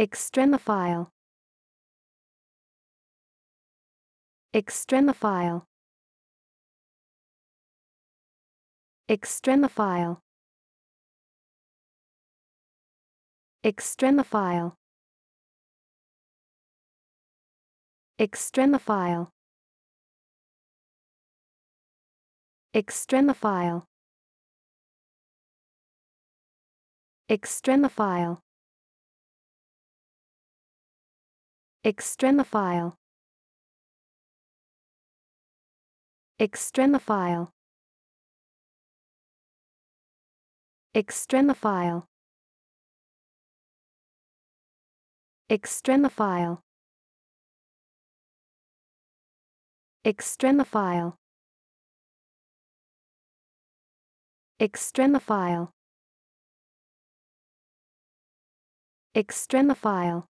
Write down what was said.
Extremophile. Extremophile. Extremophile. Extremophile. Extremophile. Extremophile. Extremophile. Extremophile Extremophile Extremophile Extremophile Extremophile Extremophile Extremophile